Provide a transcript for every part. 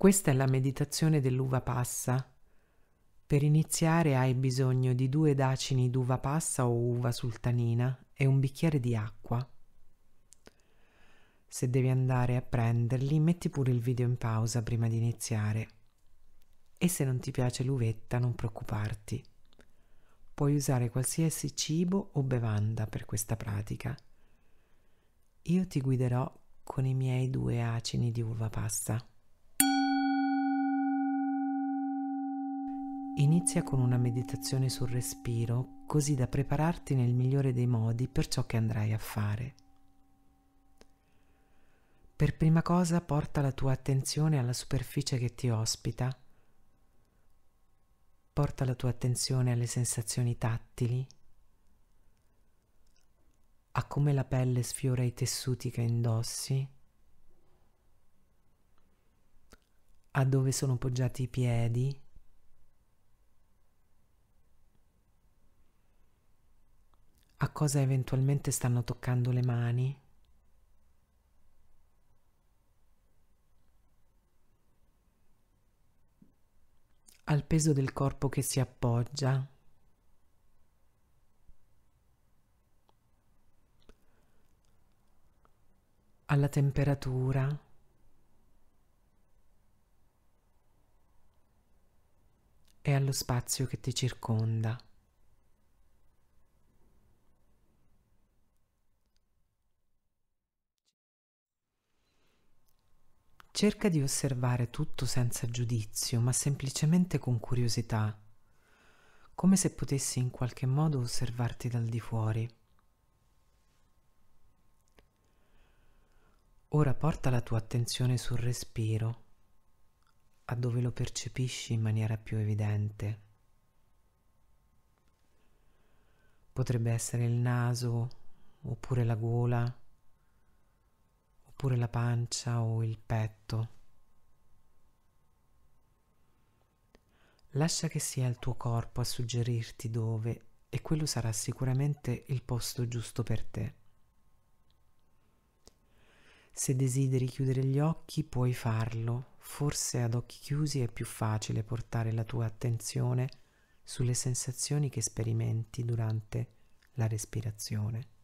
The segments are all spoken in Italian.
Questa è la meditazione dell'uva passa. Per iniziare hai bisogno di due dacini d'uva passa o uva sultanina e un bicchiere di acqua. Se devi andare a prenderli, metti pure il video in pausa prima di iniziare. E se non ti piace l'uvetta, non preoccuparti. Puoi usare qualsiasi cibo o bevanda per questa pratica. Io ti guiderò con i miei due acini di uva passa. Inizia con una meditazione sul respiro, così da prepararti nel migliore dei modi per ciò che andrai a fare. Per prima cosa porta la tua attenzione alla superficie che ti ospita. Porta la tua attenzione alle sensazioni tattili, a come la pelle sfiora i tessuti che indossi, a dove sono poggiati i piedi a cosa eventualmente stanno toccando le mani. Al peso del corpo che si appoggia. Alla temperatura. e allo spazio che ti circonda. Cerca di osservare tutto senza giudizio, ma semplicemente con curiosità, come se potessi in qualche modo osservarti dal di fuori. Ora porta la tua attenzione sul respiro, a dove lo percepisci in maniera più evidente. Potrebbe essere il naso oppure la gola oppure la pancia o il petto. Lascia che sia il tuo corpo a suggerirti dove e quello sarà sicuramente il posto giusto per te. Se desideri chiudere gli occhi puoi farlo, forse ad occhi chiusi è più facile portare la tua attenzione sulle sensazioni che sperimenti durante la respirazione.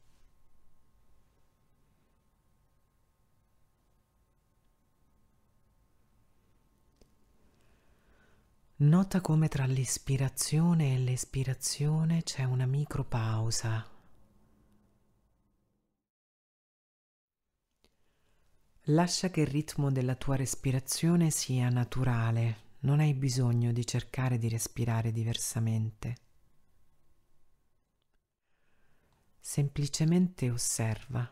Nota come tra l'ispirazione e l'espirazione c'è una micropausa. Lascia che il ritmo della tua respirazione sia naturale, non hai bisogno di cercare di respirare diversamente. Semplicemente osserva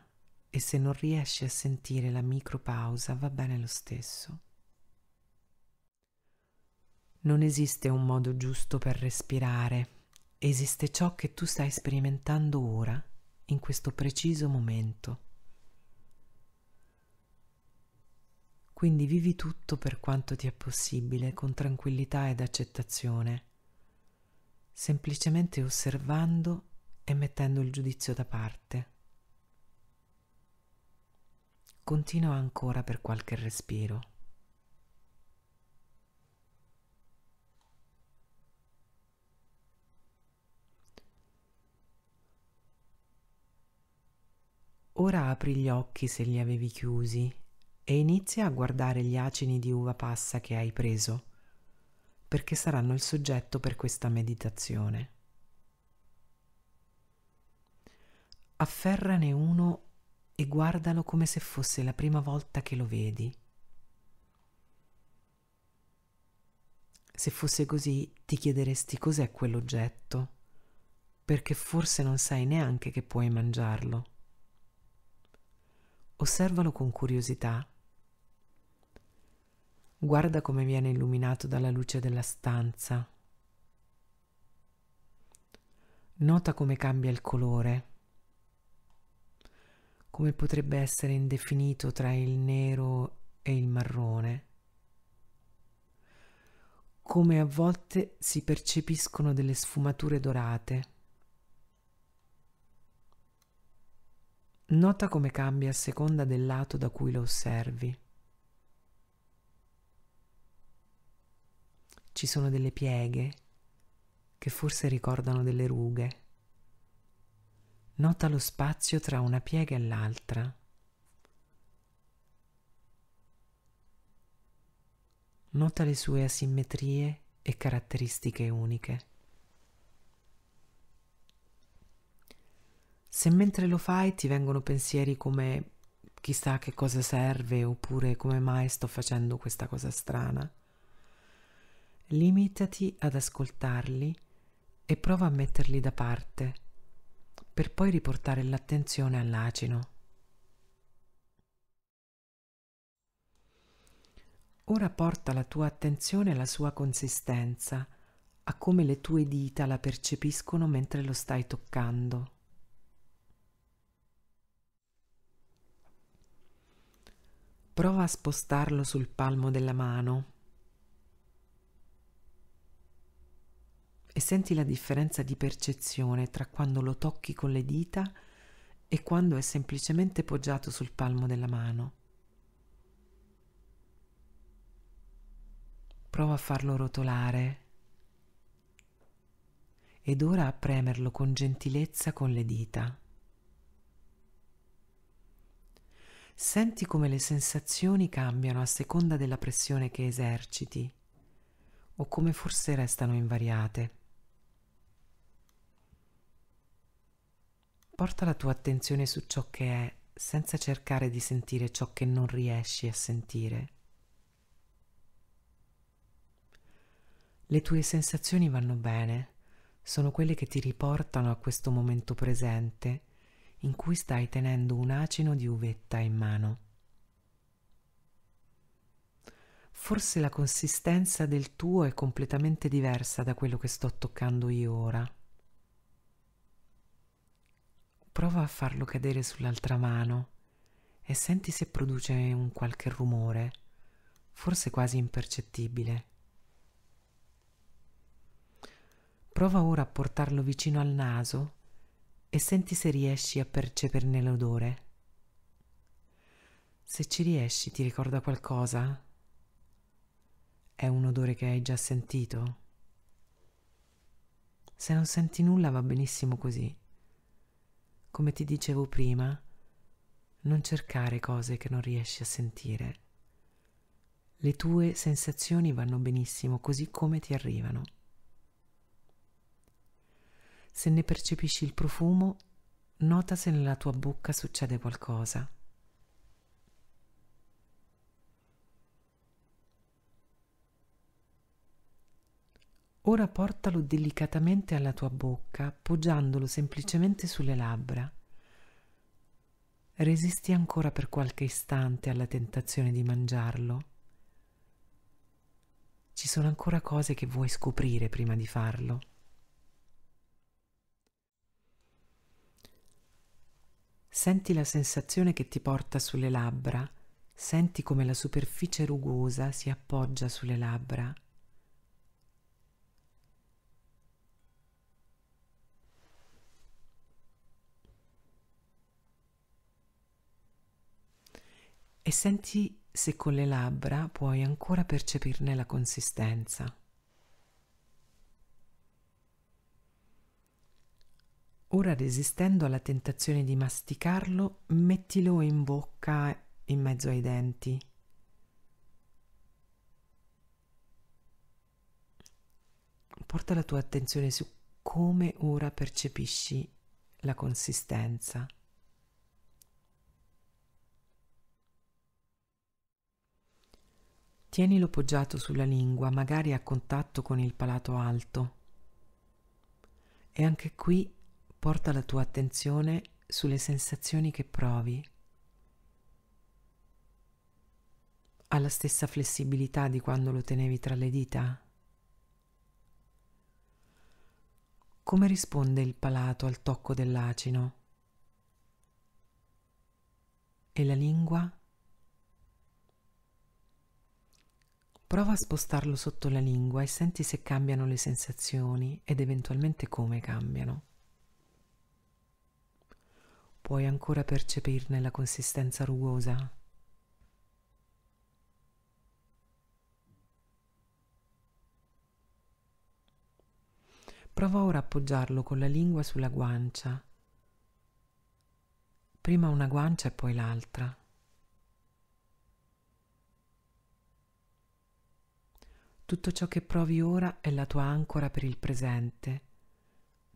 e se non riesci a sentire la micropausa va bene lo stesso. Non esiste un modo giusto per respirare, esiste ciò che tu stai sperimentando ora, in questo preciso momento. Quindi vivi tutto per quanto ti è possibile, con tranquillità ed accettazione, semplicemente osservando e mettendo il giudizio da parte. Continua ancora per qualche respiro. Ora apri gli occhi se li avevi chiusi e inizia a guardare gli acini di uva passa che hai preso, perché saranno il soggetto per questa meditazione. Afferrane uno e guardalo come se fosse la prima volta che lo vedi. Se fosse così ti chiederesti cos'è quell'oggetto, perché forse non sai neanche che puoi mangiarlo osservalo con curiosità. Guarda come viene illuminato dalla luce della stanza. Nota come cambia il colore, come potrebbe essere indefinito tra il nero e il marrone, come a volte si percepiscono delle sfumature dorate. Nota come cambia a seconda del lato da cui lo osservi. Ci sono delle pieghe che forse ricordano delle rughe. Nota lo spazio tra una piega e l'altra. Nota le sue asimmetrie e caratteristiche uniche. Se mentre lo fai ti vengono pensieri come chissà che cosa serve oppure come mai sto facendo questa cosa strana, limitati ad ascoltarli e prova a metterli da parte, per poi riportare l'attenzione all'acino. Ora porta la tua attenzione alla sua consistenza, a come le tue dita la percepiscono mentre lo stai toccando. Prova a spostarlo sul palmo della mano e senti la differenza di percezione tra quando lo tocchi con le dita e quando è semplicemente poggiato sul palmo della mano. Prova a farlo rotolare ed ora a premerlo con gentilezza con le dita. Senti come le sensazioni cambiano a seconda della pressione che eserciti o come forse restano invariate. Porta la tua attenzione su ciò che è senza cercare di sentire ciò che non riesci a sentire. Le tue sensazioni vanno bene, sono quelle che ti riportano a questo momento presente in cui stai tenendo un acino di uvetta in mano. Forse la consistenza del tuo è completamente diversa da quello che sto toccando io ora. Prova a farlo cadere sull'altra mano e senti se produce un qualche rumore, forse quasi impercettibile. Prova ora a portarlo vicino al naso e senti se riesci a percepirne l'odore. Se ci riesci ti ricorda qualcosa? È un odore che hai già sentito? Se non senti nulla va benissimo così. Come ti dicevo prima, non cercare cose che non riesci a sentire. Le tue sensazioni vanno benissimo così come ti arrivano. Se ne percepisci il profumo, nota se nella tua bocca succede qualcosa. Ora portalo delicatamente alla tua bocca, poggiandolo semplicemente sulle labbra. Resisti ancora per qualche istante alla tentazione di mangiarlo. Ci sono ancora cose che vuoi scoprire prima di farlo. Senti la sensazione che ti porta sulle labbra, senti come la superficie rugosa si appoggia sulle labbra. E senti se con le labbra puoi ancora percepirne la consistenza. Ora resistendo alla tentazione di masticarlo, mettilo in bocca in mezzo ai denti. Porta la tua attenzione su come ora percepisci la consistenza. Tienilo poggiato sulla lingua, magari a contatto con il palato alto. E anche qui Porta la tua attenzione sulle sensazioni che provi. Ha la stessa flessibilità di quando lo tenevi tra le dita? Come risponde il palato al tocco dell'acino? E la lingua? Prova a spostarlo sotto la lingua e senti se cambiano le sensazioni ed eventualmente come cambiano puoi ancora percepirne la consistenza rugosa. Prova ora a appoggiarlo con la lingua sulla guancia, prima una guancia e poi l'altra. Tutto ciò che provi ora è la tua ancora per il presente.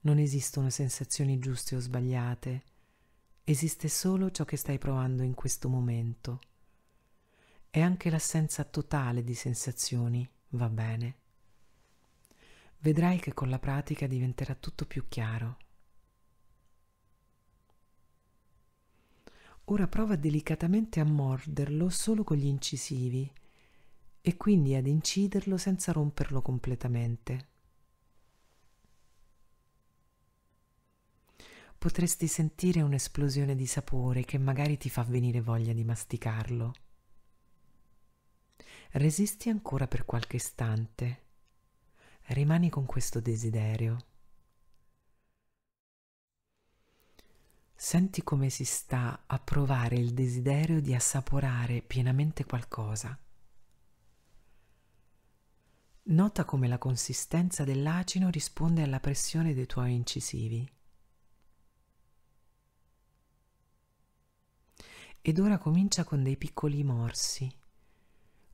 Non esistono sensazioni giuste o sbagliate esiste solo ciò che stai provando in questo momento. E anche l'assenza totale di sensazioni va bene. Vedrai che con la pratica diventerà tutto più chiaro. Ora prova delicatamente a morderlo solo con gli incisivi e quindi ad inciderlo senza romperlo completamente. potresti sentire un'esplosione di sapore che magari ti fa venire voglia di masticarlo. Resisti ancora per qualche istante. Rimani con questo desiderio. Senti come si sta a provare il desiderio di assaporare pienamente qualcosa. Nota come la consistenza dell'acino risponde alla pressione dei tuoi incisivi. ed ora comincia con dei piccoli morsi,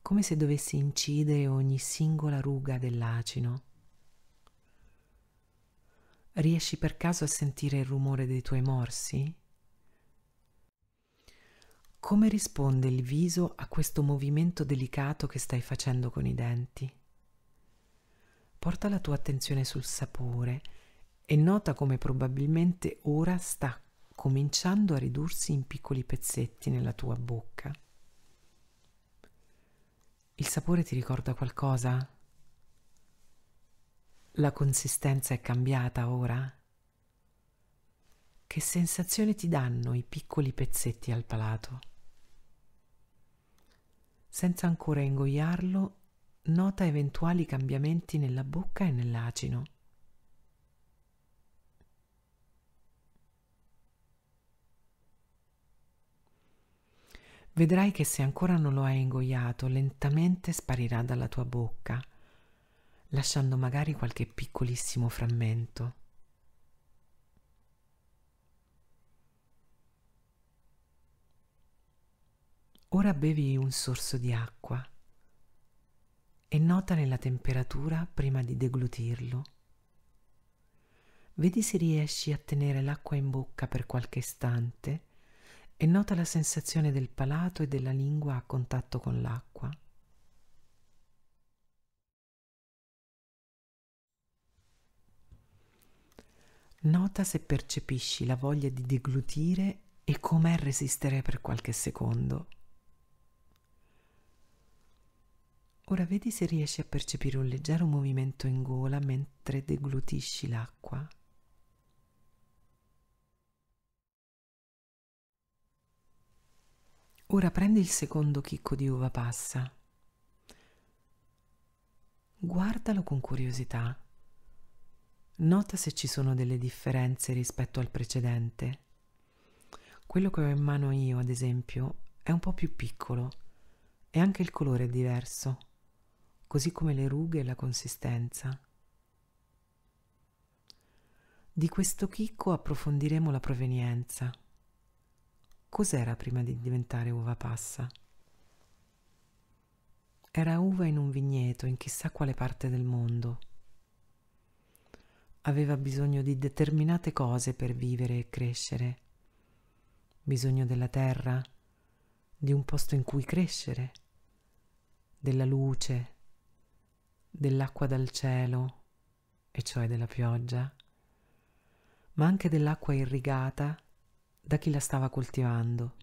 come se dovessi incidere ogni singola ruga dell'acino. Riesci per caso a sentire il rumore dei tuoi morsi? Come risponde il viso a questo movimento delicato che stai facendo con i denti? Porta la tua attenzione sul sapore e nota come probabilmente ora sta cominciando a ridursi in piccoli pezzetti nella tua bocca. Il sapore ti ricorda qualcosa? La consistenza è cambiata ora? Che sensazione ti danno i piccoli pezzetti al palato? Senza ancora ingoiarlo, nota eventuali cambiamenti nella bocca e nell'acino. Vedrai che se ancora non lo hai ingoiato, lentamente sparirà dalla tua bocca, lasciando magari qualche piccolissimo frammento. Ora bevi un sorso di acqua e notane la temperatura prima di deglutirlo. Vedi se riesci a tenere l'acqua in bocca per qualche istante e nota la sensazione del palato e della lingua a contatto con l'acqua. Nota se percepisci la voglia di deglutire e com'è resistere per qualche secondo. Ora vedi se riesci a percepire un leggero movimento in gola mentre deglutisci l'acqua. Ora prendi il secondo chicco di uva passa. Guardalo con curiosità. Nota se ci sono delle differenze rispetto al precedente. Quello che ho in mano io, ad esempio, è un po' più piccolo e anche il colore è diverso, così come le rughe e la consistenza. Di questo chicco approfondiremo la provenienza. Cos'era prima di diventare uva passa? Era uva in un vigneto in chissà quale parte del mondo. Aveva bisogno di determinate cose per vivere e crescere. Bisogno della terra, di un posto in cui crescere, della luce, dell'acqua dal cielo, e cioè della pioggia, ma anche dell'acqua irrigata da chi la stava coltivando.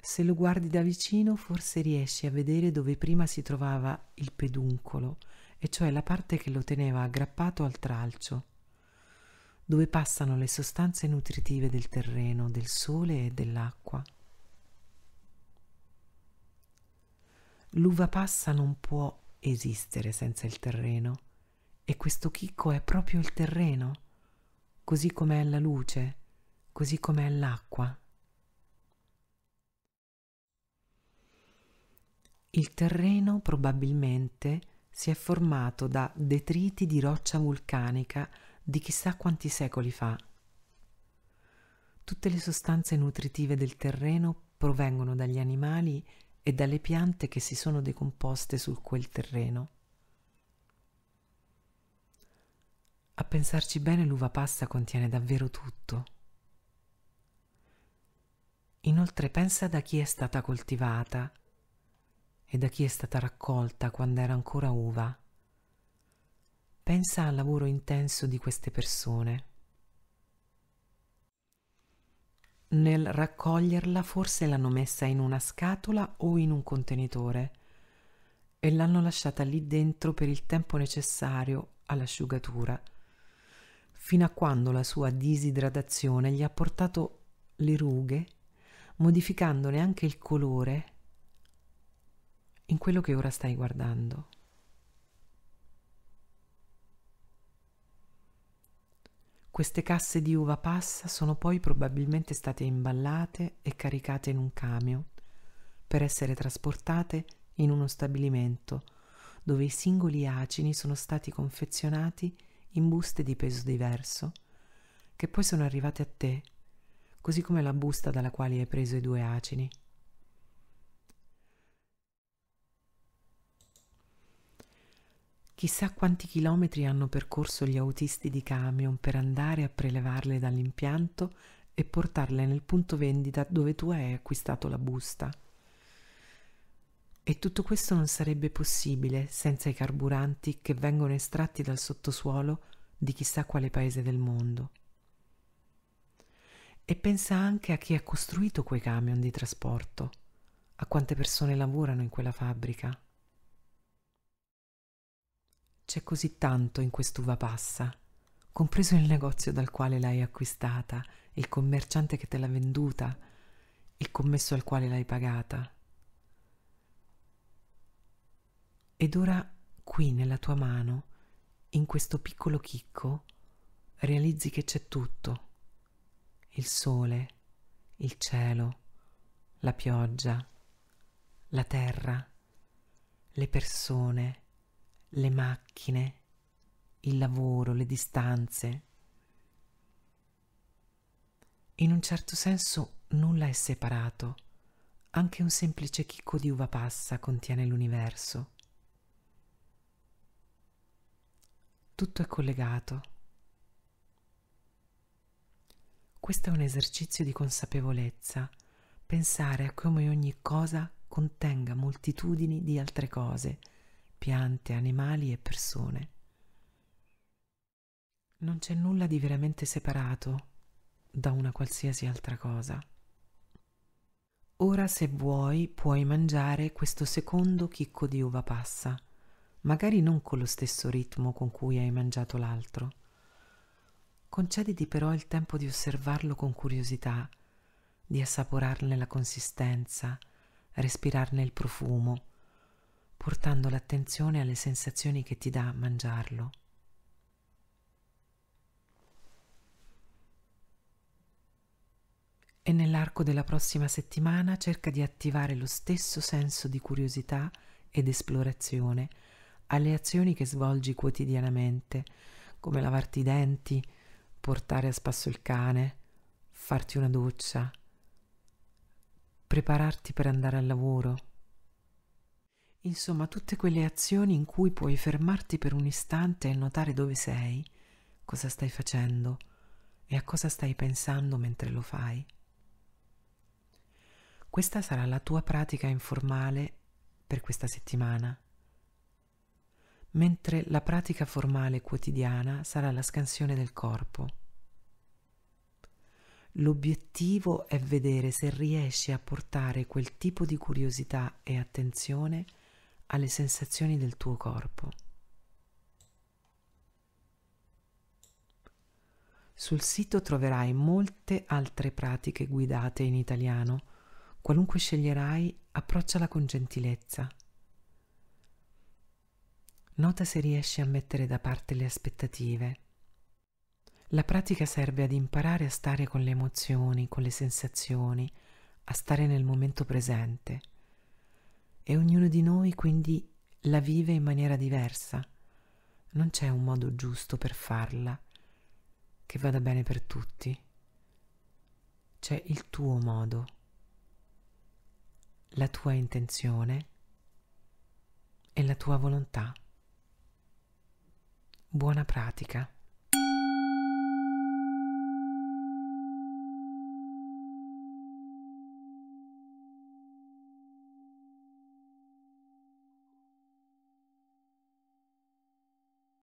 Se lo guardi da vicino forse riesci a vedere dove prima si trovava il peduncolo, e cioè la parte che lo teneva aggrappato al tralcio, dove passano le sostanze nutritive del terreno, del sole e dell'acqua. L'uva passa non può esistere senza il terreno e questo chicco è proprio il terreno così come è la luce, così come è l'acqua. Il terreno probabilmente si è formato da detriti di roccia vulcanica di chissà quanti secoli fa. Tutte le sostanze nutritive del terreno provengono dagli animali e dalle piante che si sono decomposte su quel terreno. A pensarci bene l'uva passa contiene davvero tutto. Inoltre pensa da chi è stata coltivata e da chi è stata raccolta quando era ancora uva. Pensa al lavoro intenso di queste persone. Nel raccoglierla forse l'hanno messa in una scatola o in un contenitore e l'hanno lasciata lì dentro per il tempo necessario all'asciugatura fino a quando la sua disidratazione gli ha portato le rughe, modificandone anche il colore in quello che ora stai guardando. Queste casse di uva passa sono poi probabilmente state imballate e caricate in un camion per essere trasportate in uno stabilimento dove i singoli acini sono stati confezionati in buste di peso diverso, che poi sono arrivate a te, così come la busta dalla quale hai preso i due acini. Chissà quanti chilometri hanno percorso gli autisti di camion per andare a prelevarle dall'impianto e portarle nel punto vendita dove tu hai acquistato la busta. E tutto questo non sarebbe possibile senza i carburanti che vengono estratti dal sottosuolo di chissà quale paese del mondo. E pensa anche a chi ha costruito quei camion di trasporto, a quante persone lavorano in quella fabbrica. C'è così tanto in quest'uva passa, compreso il negozio dal quale l'hai acquistata, il commerciante che te l'ha venduta, il commesso al quale l'hai pagata Ed ora qui nella tua mano, in questo piccolo chicco, realizzi che c'è tutto. Il sole, il cielo, la pioggia, la terra, le persone, le macchine, il lavoro, le distanze. In un certo senso nulla è separato, anche un semplice chicco di uva passa contiene l'universo. tutto è collegato. Questo è un esercizio di consapevolezza, pensare a come ogni cosa contenga moltitudini di altre cose, piante, animali e persone. Non c'è nulla di veramente separato da una qualsiasi altra cosa. Ora se vuoi puoi mangiare questo secondo chicco di uva passa magari non con lo stesso ritmo con cui hai mangiato l'altro. Concediti però il tempo di osservarlo con curiosità, di assaporarne la consistenza, respirarne il profumo, portando l'attenzione alle sensazioni che ti dà mangiarlo. E nell'arco della prossima settimana cerca di attivare lo stesso senso di curiosità ed esplorazione alle azioni che svolgi quotidianamente, come lavarti i denti, portare a spasso il cane, farti una doccia, prepararti per andare al lavoro. Insomma, tutte quelle azioni in cui puoi fermarti per un istante e notare dove sei, cosa stai facendo e a cosa stai pensando mentre lo fai. Questa sarà la tua pratica informale per questa settimana mentre la pratica formale quotidiana sarà la scansione del corpo. L'obiettivo è vedere se riesci a portare quel tipo di curiosità e attenzione alle sensazioni del tuo corpo. Sul sito troverai molte altre pratiche guidate in italiano. Qualunque sceglierai, approcciala con gentilezza. Nota se riesci a mettere da parte le aspettative. La pratica serve ad imparare a stare con le emozioni, con le sensazioni, a stare nel momento presente. E ognuno di noi quindi la vive in maniera diversa. Non c'è un modo giusto per farla, che vada bene per tutti. C'è il tuo modo, la tua intenzione e la tua volontà. Buona pratica.